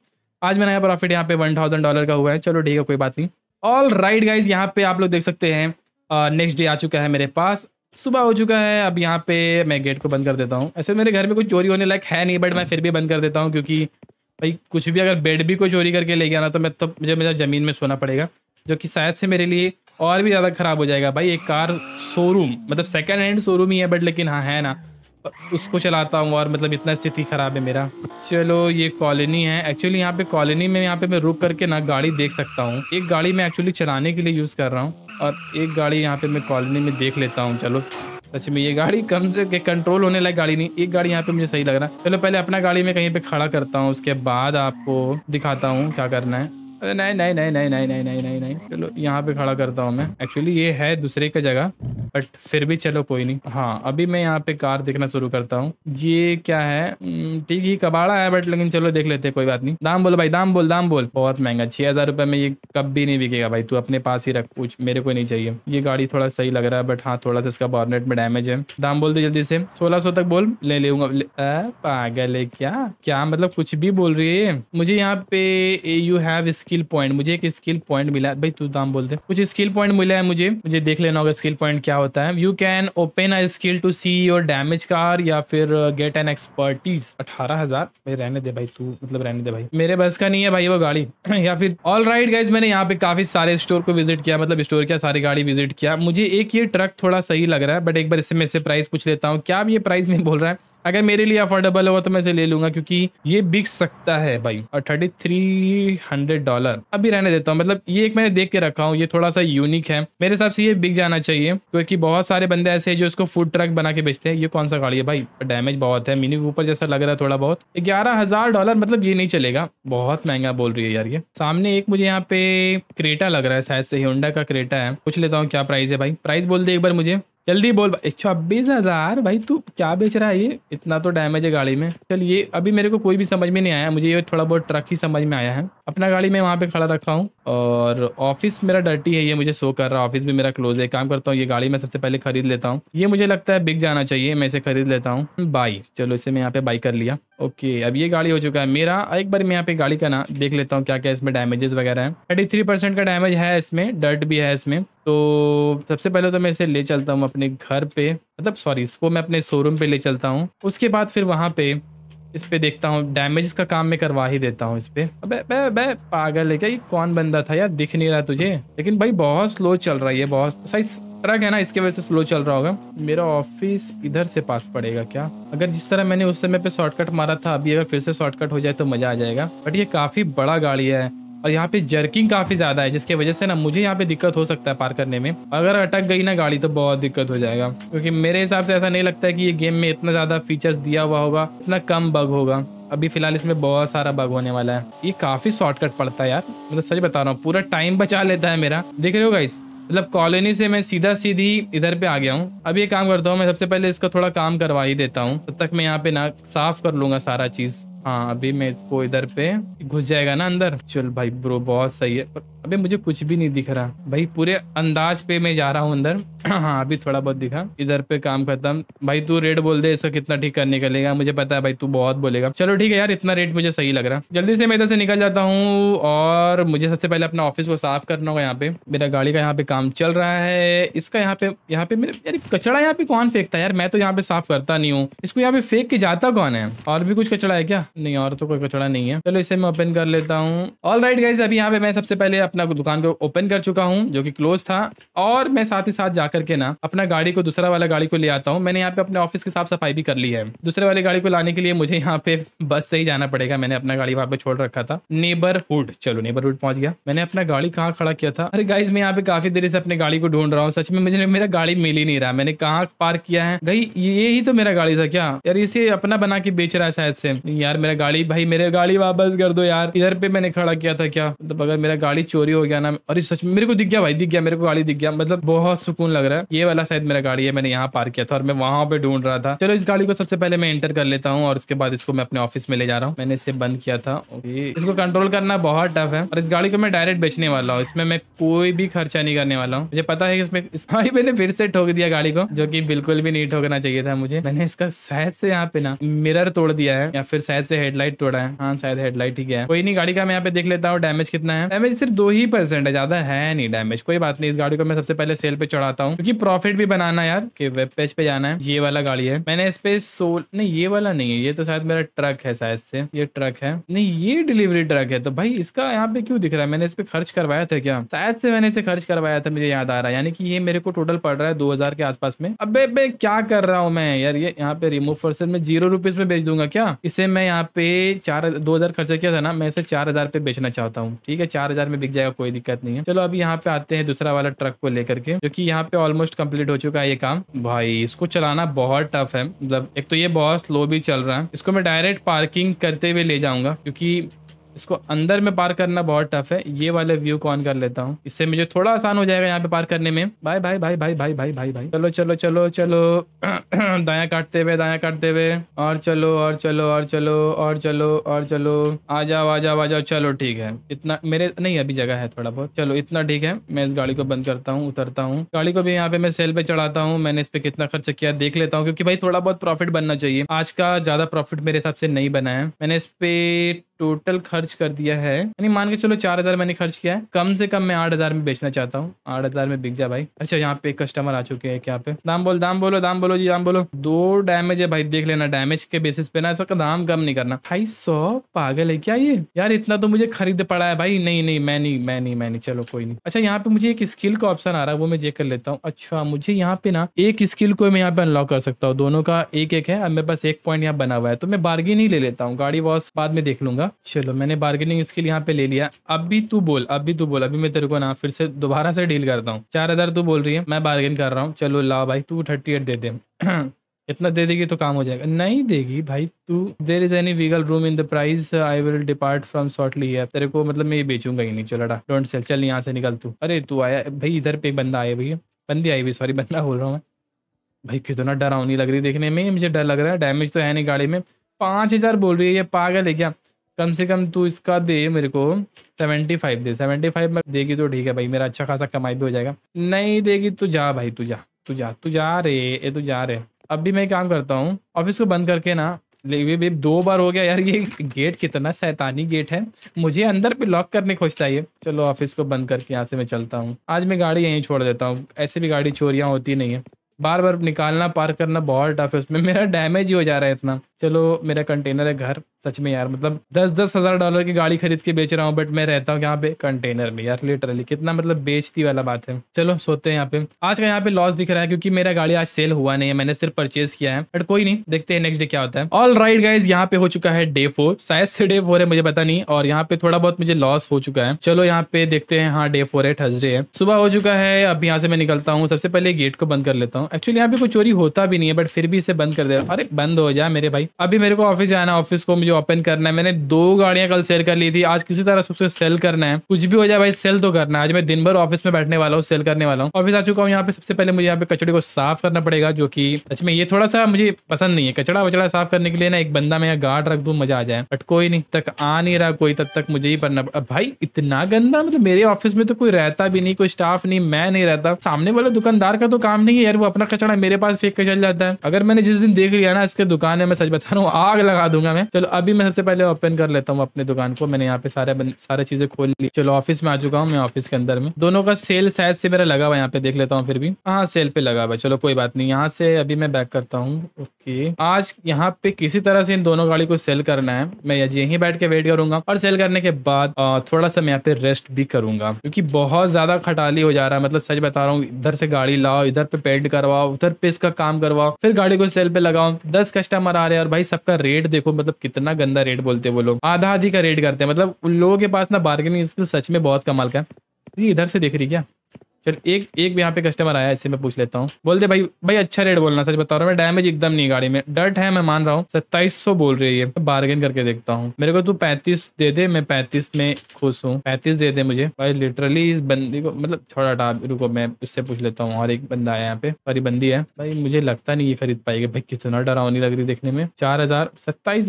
S1: आज मेरा यहाँ प्रॉफिट यहाँ पे वन थाउजेंड डॉलर का हुआ है चलो ठीक है कोई बात नहीं ऑल राइट गाइज यहाँ पे आप लोग देख सकते हैं नेक्स्ट uh, डे आ चुका है मेरे पास सुबह हो चुका है अब यहाँ पे मैं गेट को बंद कर देता हूँ ऐसे मेरे घर में कुछ चोरी होने लायक है नहीं बट मैं फिर भी बंद कर देता हूँ क्योंकि भाई कुछ भी अगर बेड भी कोई चोरी करके ले गया ना तो मैं तो मुझे मेरा ज़मीन में सोना पड़ेगा जो कि शायद से मेरे लिए और भी ज़्यादा ख़राब हो जाएगा भाई एक कार शोरूम मतलब सेकेंड हैंड शोरूम ही है बट लेकिन हाँ है ना उसको चलाता हूँ और मतलब इतना स्थिति ख़राब है मेरा चलो ये कॉलोनी है एक्चुअली यहाँ पे कॉलोनी में यहाँ पे मैं रुक करके ना गाड़ी देख सकता हूँ एक गाड़ी मैं एक्चुअली चलाने के लिए यूज़ कर रहा हूँ और एक गाड़ी यहाँ पे मैं कॉलोनी में देख लेता हूँ चलो सच में ये गाड़ी कम से कंट्रोल होने लायक गाड़ी नहीं एक गाड़ी यहाँ पे मुझे सही लग रहा है चलो पहले अपना गाड़ी में कहीं पे खड़ा करता हूँ उसके बाद आपको दिखाता हूँ क्या करना है नहीं नहीं नहीं नहीं नहीं नहीं नहीं नहीं नहीं चलो यहाँ पे खड़ा करता हूँ मैं एक्चुअली ये है दूसरे का जगह बट फिर भी चलो कोई नहीं हाँ अभी मैं यहाँ पे कार देखना शुरू करता हूँ ये क्या है हम्म, ठीक ही कबाड़ा है बट लेकिन चलो देख लेते कोई बात नहीं दाम बोलो भाई दाम बोल दाम बोल बहुत महंगा छह हजार रुपये में ये कब भी नहीं बिकेगा भाई तू अपने पास ही रख कुछ मेरे को नहीं चाहिए ये गाड़ी थोड़ा सही लग रहा है बट हाँ थोड़ा सा इसका बॉर्नेट में डैमेज है दाम बोल दो जल्दी से सोलह सौ तक बोल ले लूंगा पागल है क्या क्या मतलब कुछ भी बोल रही है मुझे यहाँ पे यू हैव इसकी स्किल पॉइंट मुझे एक स्किल पॉइंट मिला भाई तू दाम दे कुछ स्किल पॉइंट मिला है मुझे मुझे देख लेना होगा स्किल पॉइंट क्या होता है you can open a skill to see your damage car या फिर गेट एन एक्सपर्टीज अठारह हजार भाई रहने दे भाई तू मतलब रहने दे भाई मेरे बस का नहीं है भाई वो गाड़ी या फिर ऑल राइट गाइज मैंने यहाँ पे काफी सारे स्टोर को विजिट किया मतलब स्टोर किया सारी गाड़ी विजिट किया मुझे एक ये ट्रक थोड़ा सही लग रहा है बट एक बार इससे मैं इससे प्राइस पूछ लेता हूँ क्या ये प्राइस में बोल रहा है अगर मेरे लिए अफोर्डेबल होगा तो मैं इसे ले लूंगा क्योंकि ये बिक सकता है भाई और थर्टी थ्री हंड्रेड डॉलर अभी रहने देता हूँ मतलब ये एक मैंने देख के रखा हूँ ये थोड़ा सा यूनिक है मेरे हिसाब से ये बिक जाना चाहिए क्योंकि बहुत सारे बंदे ऐसे है जो इसको फूड ट्रक बना के बेचते हैं ये कौन सा गाड़ी है भाई डैमेज बहुत है मिनी ऊपर जैसा लग रहा है थोड़ा बहुत ग्यारह हजार डॉलर मतलब ये नहीं चलेगा बहुत महंगा बोल रही है यार ये सामने एक मुझे यहाँ पे क्रेटा लग रहा है शायद से होंडा का क्रेटा है पूछ लेता हूँ क्या प्राइस है भाई प्राइस बोल दे एक बार मुझे जल्दी बोल एक छब्बीस हज़ार भाई तू क्या बेच रहा है ये इतना तो डैमेज है गाड़ी में चल ये अभी मेरे को कोई भी समझ में नहीं आया मुझे ये थोड़ा बहुत ट्रक ही समझ में आया है अपना गाड़ी मैं वहाँ पे खड़ा रखा हूँ और ऑफिस मेरा डर्टी है ये मुझे शो कर रहा है ऑफिस भी मेरा क्लोज है काम करता हूँ ये गाड़ी मैं सबसे पहले खरीद लेता हूँ ये मुझे लगता है बिक जाना चाहिए मैं इसे खरीद लेता हूँ बाई चलो इसे मैं यहाँ पे बाई कर लिया ओके अब ये गाड़ी हो चुका है मेरा एक बार मैं यहाँ पे गाड़ी का ना देख लेता हूँ क्या क्या इसमें डैमेजेस वगैरह है थर्टी थ्री परसेंट का डैमेज है इसमें डर्ट भी है इसमें तो सबसे पहले तो मैं इसे ले चलता हूँ अपने घर पे मतलब सॉरी इसको मैं अपने शोरूम पे ले चलता हूँ उसके बाद फिर वहाँ पे इस पे देखता हूँ डैमेज का काम मैं करवा ही देता हूँ इस पे अबे बे बे पागल है क्या ये कौन बंदा था यार दिख नहीं रहा तुझे लेकिन भाई बहुत स्लो चल रहा है बहुत सही ट्रक है ना इसके वजह से स्लो चल रहा होगा मेरा ऑफिस इधर से पास पड़ेगा क्या अगर जिस तरह मैंने उस समय पे शॉर्टकट मारा था अभी अगर फिर से शॉर्टकट हो जाए तो मजा आ जाएगा बट ये काफी बड़ा गाड़ी है और यहाँ पे जर्किंग काफ़ी ज़्यादा है जिसकी वजह से ना मुझे यहाँ पे दिक्कत हो सकता है पार करने में अगर अटक गई ना गाड़ी तो बहुत दिक्कत हो जाएगा क्योंकि मेरे हिसाब से ऐसा नहीं लगता है कि ये गेम में इतना ज़्यादा फीचर्स दिया हुआ होगा इतना कम बग होगा अभी फिलहाल इसमें बहुत सारा बग होने वाला है ये काफ़ी शॉर्टकट पड़ता है यार मतलब सच बता रहा हूँ पूरा टाइम बचा लेता है मेरा देख रहे हो गाइस मतलब कॉलोनी से मैं सीधा सीधी इधर पे आ गया हूँ अब ये काम करता हूँ मैं सबसे पहले इसका थोड़ा काम करवा ही देता हूँ तब तो तक मैं यहाँ पे ना साफ कर लूंगा सारा चीज़ हाँ अभी मैं इसको इधर पे घुस जाएगा ना अंदर चल भाई ब्रो बहुत सही है पर अबे मुझे कुछ भी नहीं दिख रहा भाई पूरे अंदाज पे मैं जा रहा हूँ अंदर हाँ अभी थोड़ा बहुत दिखा इधर पे काम खत्म भाई तू रेट बोल दे इसका कितना ठीक करने का लेगा मुझे पता है भाई तू बहुत बोलेगा चलो ठीक है यार इतना रेट मुझे सही लग रहा जल्दी से मैं इधर से निकल जाता हूँ और मुझे सबसे पहले अपना ऑफिस को साफ करना होगा यहाँ पे मेरा गाड़ी का यहाँ पे काम चल रहा है इसका यहाँ पे यहाँ पे मेरे यार कचड़ा यहाँ पे कौन फेंकता है यार मैं तो यहाँ पे साफ करता नहीं हूँ इसको यहाँ पे फेंक के जाता कौन है और भी कुछ कचड़ा है क्या नहीं और तो कोई कचड़ा नहीं है चलो इसे मैं ओपन कर लेता हूँ ऑल राइट गाइज अभी यहाँ पे मैं सबसे पहले अपना दुकान को ओपन कर चुका हूँ जो कि क्लोज था और मैं साथ ही साथ जाकर के ना अपना गाड़ी को दूसरा वाला गाड़ी को ले आता हूँ मैंने यहाँ पे अपने ऑफिस की साफ सफाई भी कर ली है दूसरे वाली गाड़ी को लाने के लिए मुझे यहाँ पे बस से ही जाना पड़ेगा मैंने अपना गाड़ी वहाँ पे छोड़ रखा था नेबरहुड चलो नेबरहुड पहुंच गया मैंने अपना गाड़ी कहाँ खड़ा किया था अरे गाइज मैं यहाँ पे काफी देर से अपनी गाड़ी को ढूंढ रहा हूँ सच में मुझे मेरा गाड़ी मिल ही नहीं रहा मैंने कहाँ पार्क किया है भाई ये ही तो मेरा गाड़ी था क्या यार इसे अपना बना के बेच रहा है शायद से यार मेरा गाड़ी भाई मेरे गाड़ी वापस कर दो यार इधर पे मैंने खड़ा किया था क्या मतलब अगर मेरा गाड़ी चोरी चोरी हो गया ना और सच मेरे को दिख गया भाई दिख गया मेरे को गाड़ी दिख गया मतलब बहुत सुकून लग रहा है ये वाला शायद मेरा गाड़ी है मैंने यहाँ पार्क किया था और मैं वहां पे ढूंढ रहा था चलो इस गाड़ी को सबसे पहले मैं एंटर कर लेता हूँ और उसके बाद इसको मैं अपने ऑफिस में ले जा रहा हूँ मैंने इसे बंद किया था इसको कंट्रोल करना बहुत टफ है और इस गाड़ी को मैं डायरेक्ट बेचने वाला हूँ इसमें मैं कोई भी खर्चा नहीं करने वाला हूँ मुझे पता है इसमें भाई मैंने फिर से ठोक दिया गाड़ी को जो की बिल्कुल भी नहीं ठोकना चाहिए था मुझे मैंने इसका शायद से यहाँ पे ना मिरर तोड़ दिया है या फिर शायद से हेडलाइट तोड़ा है हाँ शायद हेडलाइट ही गया कोई नहीं गाड़ी का मैं यहाँ पे देख लेता हूँ डैमेज कितना है डैमेज सिर्फ दो ही परसेंट है ज्यादा है नहीं डैमेज कोई बात नहीं इस गाड़ी को मैं सबसे पहले सेल पे चढ़ाता हूँ क्योंकि प्रॉफिट भी बनाना यार कि वेब पेज पे जाना है ये वाला गाड़ी है मैंने इस पे सोल नहीं ये वाला नहीं है ये तो शायद मेरा ट्रक है शायद से ये ट्रक है नहीं ये डिलीवरी ट्रक है तो भाई इसका यहाँ पे क्यों दिख रहा है मैंने इस पे खर्च करवाया था क्या शायद से मैंने इसे खर्च करवाया था मुझे याद आ रहा है यानी कि ये मेरे को टोटल पड़ रहा है दो के आसपास में अब मैं क्या कर रहा हूँ मैं यार ये यहाँ पे रिमूव फर्सन में जीरो रुपीज में बेच दूंगा क्या इसे मैं यहाँ पे चार दो हजार खर्चा किया था ना मैं इसे चार हजार पे बेचना चाहता हूँ ठीक है चार हजार में बिक जाएगा कोई दिक्कत नहीं है चलो अभी यहाँ पे आते हैं दूसरा वाला ट्रक को लेकर के जो यहाँ पे ऑलमोस्ट कम्प्लीट हो चुका है ये काम भाई इसको चलाना बहुत टफ है मतलब एक तो ये बहुत स्लो भी चल रहा है इसको मैं डायरेक्ट पार्किंग करते हुए ले जाऊंगा क्योंकि इसको अंदर में पार करना बहुत टफ है ये वाले व्यू को ऑन कर लेता हूँ इससे मुझे थोड़ा आसान हो जाएगा यहाँ पे पार करने में भाई भाई भाई भाई भाई भाई भाई भाई चलो चलो चलो चलो दाया काटते हुए दाया काटते हुए और चलो और चलो और चलो और चलो और चलो आ जाओ आ जाओ आ जाओ चलो ठीक है इतना मेरे नहीं अभी जगह है थोड़ा बहुत चलो इतना ठीक है मैं इस गाड़ी को बंद करता हूँ उतरता हूँ गाड़ी को भी यहाँ पे मैं सेल पे चढ़ाता हूँ मैंने इस पे कितना खर्च किया देख लेता हूँ क्योंकि भाई थोड़ा बहुत प्रॉफिट बनना चाहिए आज का ज्यादा प्रॉफिट मेरे हिसाब से नहीं बना है मैंने इस पे टोटल खर्च कर दिया है यानी मान के चलो चार हज़ार मैंने खर्च किया है कम से कम मैं आठ हज़ार में बेचना चाहता हूँ आठ हज़ार में बिक जा भाई अच्छा यहाँ पे कस्टमर आ चुके हैं क्या पे दाम बोल दाम बोलो दाम बोलो जी दाम बोलो दो डैमेज है भाई देख लेना डैमेज के बेसिस पे ना इसका दाम कम नहीं करना भाई सौ पागल है क्या ये यार इतना तो मुझे खरीद पड़ा है भाई नहीं नहीं मैं नहीं मैं नहीं मैं नहीं चलो कोई नहीं अच्छा यहाँ पे मुझे एक स्किल का ऑप्शन आ रहा है वो मैं चेक कर लेता हूँ अच्छा मुझे यहाँ पे ना एक स्किल को मैं यहाँ पे अनलॉक कर सकता हूँ दोनों का एक एक है अब मेरे पास एक पॉइंट यहाँ बना हुआ है तो मैं बार्गिन ही ले लेता हूँ गाड़ी वॉश बाद में देख लूंगा होगा चलो मैंने बार्गेनिंग स्किल यहाँ पे ले लिया अब भी तू बोल अब भी तू बोल अभी मैं तेरे को ना फिर से दोबारा से डील करता हूँ चार हजार तू बोल रही है मैं बार्गेन कर रहा हूँ चलो ला भाई तू थर्टी एट दे दे इतना दे देगी तो काम हो जाएगा नहीं देगी भाई तू there is any wiggle room in the price I will depart from shortly है तेरे को मतलब मैं ये बेचूंगा ही नहीं चलो डोंट सेल चल यहाँ से निकल तू अरे तू आया भाई इधर पे बंदा आया भैया बंदी आई भी सॉरी बंदा बोल रहा हूँ मैं भाई कितना डरावनी लग रही देखने में मुझे डर लग रहा है डैमेज तो है नहीं गाड़ी में पाँच हज़ार बोल रही है ये पागल है क्या कम से कम तू इसका दे मेरे को सेवेंटी फाइव दे सेवेंटी फाइव में देगी तो ठीक है भाई मेरा अच्छा खासा कमाई भी हो जाएगा नहीं देगी तो जा भाई तू जा तू जा तू जा रे ये तू जा रे अब भी मैं काम करता हूँ ऑफिस को बंद करके ना ये दो बार हो गया यार ये गेट कितना सैतानी गेट है मुझे अंदर पे लॉक करने खोजता है चलो ऑफिस को बंद करके यहाँ से मैं चलता हूँ आज मैं गाड़ी यहीं छोड़ देता हूँ ऐसे भी गाड़ी चोरियाँ होती नहीं है बार बार निकालना पार करना बहुत टफ है उसमें मेरा डैमेज ही हो जा रहा है इतना चलो मेरा कंटेनर है घर सच में यार मतलब दस दस हज़ार डॉलर की गाड़ी खरीद के बेच रहा हूँ बट मैं रहता हूँ यहाँ पे कंटेनर में यार लिटरली कितना मतलब बेचती वाला बात है चलो सोते हैं यहाँ पे आज का यहाँ पे लॉस दिख रहा है क्योंकि मेरा गाड़ी आज सेल हुआ नहीं है मैंने सिर्फ परचेज किया है बट कोई नहीं देखते हैं नेक्स्ट डे क्या होता है ऑल राइट गाइज यहाँ पे हो चुका है डे फोर शायद से डे फोर है मुझे पता नहीं और यहाँ पे थोड़ा बहुत मुझे लॉस हो चुका है चलो यहाँ पे देखते हैं हाँ डे फोर है थर्सडे है सुबह हो चुका है अब यहाँ से मैं निकलता हूँ सबसे पहले गेट को बंद कर लेता हूँ हूँ एक्चुअली यहाँ पे कोई चोरी होता भी नहीं है बट फिर भी इसे बंद कर दे रहा हूँ अरे बंद हो जाए मेरे भाई अभी मेरे को ऑफिस जाना है ऑफिस को मुझे ओपन करना है मैंने दो गाड़ियां कल सेल कर ली थी आज किसी तरह से उसे सेल करना है कुछ भी हो जाए भाई सेल तो करना है आज मैं दिन भर ऑफिस में बैठने वाला हूँ सेल करने वाला हूँ ऑफिस आ चुका हूँ यहाँ पे सबसे पहले मुझे यहाँ पे कचड़े को साफ करना पड़ेगा जो की अच्छा मैं ये थोड़ा सा मुझे पसंद नहीं है कचड़ा वचड़ा साफ करने के लिए ना एक बंदा मैं यहाँ गार्ड रख दू मजा आ जाए बट कोई नहीं तक आ नहीं रहा कोई तब तक मुझे ही पढ़ना भाई इतना गंदा मतलब मेरे ऑफिस में तो कोई रहता भी नहीं कोई स्टाफ नहीं मैं नहीं रहता सामने वाला दुकानदार का तो काम नहीं है यार वो अपना कचड़ा मेरे पास फेंक के चल जाता है अगर मैंने जिस दिन देख लिया ना इसके दुकान है मैं सच बता रहा हूँ आग लगा दूंगा मैं चलो अभी मैं सबसे पहले ओपन कर लेता हूँ अपने दुकान को मैंने यहाँ पे सारे सारे चीजें खोल ली चलो ऑफिस में आ चुका हूँ मैं ऑफिस के अंदर में दोनों का सेल शायद से मेरा लगा हुआ यहाँ पे देख लेता हूँ फिर भी हाँ सेल पे लगा हुआ चलो कोई बात नहीं यहाँ से अभी मैं बैक करता हूँ ओके आज यहाँ पे किसी तरह से इन दोनों गाड़ी को सेल करना है मैं यही बैठ के वेट करूंगा और सेल करने के बाद थोड़ा सा मैं यहाँ पे रेस्ट भी करूंगा क्योंकि बहुत ज्यादा खटाली हो जा रहा है मतलब सच बता रहा हूँ इधर से गाड़ी लाओ इधर पे पेंट कर करवाओ उधर पे इसका काम करवाओ फिर गाड़ी को सेल पे लगाओ दस कस्टमर आ रहे हैं और भाई सबका रेट देखो मतलब कितना गंदा रेट बोलते हैं वो लोग आधा आधी का रेट करते हैं मतलब उन लोगों के पास ना बार्गेनिंग स्किल सच में बहुत कमाल का है इधर से देख रही क्या चल एक एक भी यहाँ पे कस्टमर आया इससे मैं पूछ लेता हूँ बोलते भाई भाई अच्छा रेट बोलना सच बता रहा हूँ मैं डैमेज एकदम नहीं गाड़ी में डर्ट है मैं मान रहा हूँ सत्ताईस सौ बोल रही है बार्गेन करके देखता हूँ मेरे को तू पैंतीस दे दे मैं पैंतीस में खुश हूँ पैंतीस दे दे मुझे भाई लिटरली इस बंदी को मतलब छोड़ा हटा रुको मैं उससे पूछ लेता हूँ और एक बंदा आया यहाँ पे परी बंदी है भाई मुझे लगता नहीं ये खरीद पाएगी भाई कितना डरावनी लग रही देखने में चार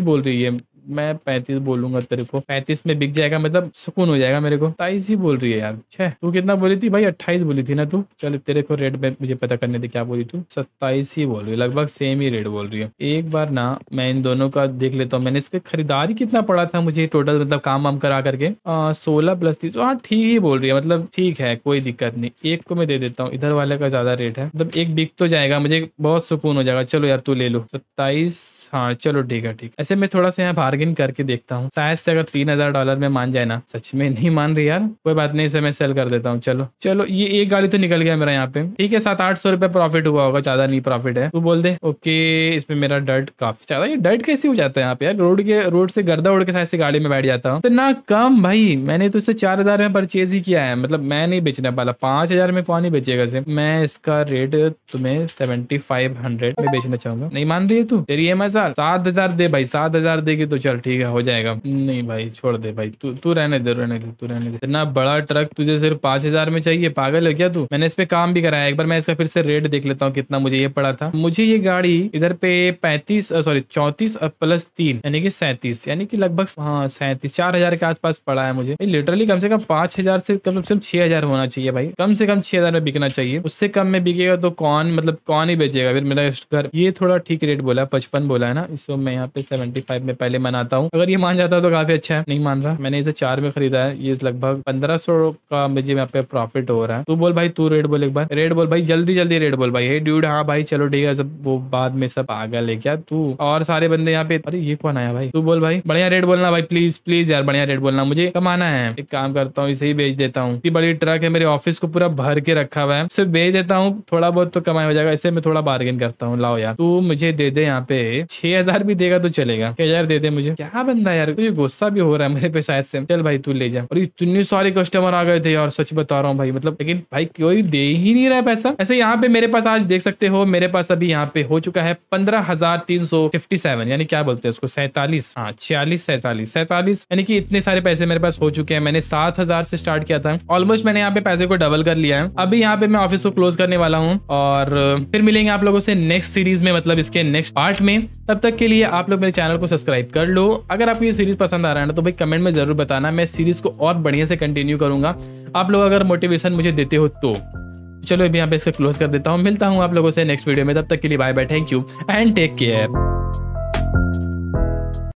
S1: बोल रही है मैं पैंतीस बोलूंगा तेरे को पैंतीस में बिक जाएगा मतलब सुकून हो जाएगा मेरे को ताईस ही बोल रही है यार छह तू कितना बोली थी भाई अट्ठाईस बोली थी ना तू चल तेरे को रेट में मुझे पता करने थे क्या बोली तू सत्ताईस ही बोल रही है लगभग सेम ही रेट बोल रही है एक बार ना मैं इन दोनों का देख लेता हूँ मैंने इसका खरीदारी कितना पड़ा था मुझे टोटल मतलब काम वाम करा करके सोलह प्लस तीस हाँ ठीक ही बोल रही है मतलब ठीक है कोई दिक्कत नहीं एक को मैं दे देता हूँ इधर वाले का ज्यादा रेट है मतलब एक बिक तो जाएगा मुझे बहुत सुकून हो जाएगा चलो यार तू ले लो सत्ताईस हाँ चलो ठीक है ठीक ऐसे मैं थोड़ा सा यहाँ बार्गेन करके देखता हूँ शायद से अगर तीन हजार डॉलर में मान जाए ना सच में नहीं मान रही यार कोई बात नहीं इसे मैं सेल कर देता हूँ चलो चलो ये एक गाड़ी तो निकल गया मेरा यहाँ पे ठीक है सात आठ सौ रुपया प्रॉफिट हुआ होगा ज्यादा नहीं प्रॉफिट है तू बोल दे ओके इसमें मेरा डर्ट काफी ज्यादा ये डर्ट कैसे हो जाता है यहाँ पे यार रोड के रोड से गर्दा उड़ के शायद से गाड़ी में बैठ जाता हूँ इतना कम भाई मैंने तो इसे चार हजार में परचेज ही किया है मतलब मैं नहीं बेचने वाला पांच हजार में कौन ही बेचेगा से मैं इसका रेट तुम्हें सेवेंटी फाइव हंड्रेड में बेचना चाहूंगा नहीं मान रही है तू तेरी एम साल सात हजार दे भाई सात हजार देगी तो चल ठीक है हो जाएगा नहीं भाई छोड़ दे भाई तू तू रहने दे रहने दे तू रहने दे इतना बड़ा ट्रक तुझे सिर्फ पांच हजार में चाहिए पागल है क्या तू मैंने इस पे काम भी कराया एक बार मैं इसका फिर से रेट देख लेता हूँ कितना मुझे ये पड़ा था मुझे ये गाड़ी इधर पे पैंतीस सॉरी चौतीस प्लस तीन यानी कि सैंतीस यानी कि लगभग हाँ सैंतीस चार हजार के आसपास पड़ा है मुझे लिटरली कम से कम पांच हजार से कम से कम छह हजार होना चाहिए भाई कम से कम छह हजार में बिकना चाहिए उससे कम में बिकेगा तो कौन मतलब कौन ही बेचेगा फिर मेरा घर ये थोड़ा ठीक रेट बोला पचपन बोला बोला है ना इसको मैं यहाँ पे सेवेंटी फाइव में पहले मनाता हूँ अगर ये मान जाता तो काफी अच्छा है नहीं मान रहा मैंने इसे चार में खरीदा है ये लगभग पंद्रह सौ का मुझे यहाँ पे प्रॉफिट हो रहा है तू बोल भाई तू रेट बोल एक बार रेट बोल भाई जल्दी जल्दी रेट बोल भाई हे ड्यूड हाँ भाई चलो ठीक है सब वो बाद में सब आगे ले गया तू और सारे बंदे यहाँ पे अरे ये कौन आया भाई तू बोल भाई बढ़िया रेट बोलना भाई प्लीज प्लीज यार बढ़िया रेट बोलना मुझे कमाना है एक काम करता हूँ इसे ही बेच देता हूँ इतनी बड़ी ट्रक है मेरे ऑफिस को पूरा भर के रखा हुआ है सिर्फ बेच देता हूँ थोड़ा बहुत तो कमाई हो जाएगा इसे मैं थोड़ा बार्गेन करता हूँ लाओ यार तू मुझे दे दे यहाँ पे छह हजार भी देगा तो चलेगा छह हजार दे दे मुझे क्या बंदा यार तुझे गुस्सा भी हो रहा है मेरे पे शायद से चल भाई तू ले जा और इतने सारे कस्टमर आ गए थे यार सच बता रहा हूँ भाई मतलब लेकिन भाई कोई दे ही नहीं रहा पैसा ऐसे यहाँ पे मेरे पास आज देख सकते हो मेरे पास अभी यहाँ पे हो चुका है पंद्रह हजार तीन सौ फिफ्टी सेवन यानी क्या बोलते हैं उसको सैतालीस हाँ छियालीस सैतालीस सैतालीस यानी कि इतने सारे पैसे मेरे पास हो चुके हैं मैंने सात हजार से स्टार्ट किया था ऑलमोस्ट मैंने यहाँ पे पैसे को डबल कर लिया है अभी यहाँ पे मैं ऑफिस को क्लोज करने वाला हूँ और फिर मिलेंगे आप लोगों से नेक्स्ट सीरीज में मतलब इसके नेक्स्ट पार्ट में तब तक के लिए आप लोग मेरे चैनल को सब्सक्राइब कर लो अगर आपको ये सीरीज़ पसंद आ रहा है ना तो भाई कमेंट में ज़रूर बताना मैं सीरीज़ को और बढ़िया से कंटिन्यू करूंगा आप लोग अगर मोटिवेशन मुझे देते हो तो चलो अभी यहाँ पे इसको क्लोज कर देता हूँ मिलता हूँ आप लोगों से नेक्स्ट वीडियो में तब तक के लिए bye bye thank you and take care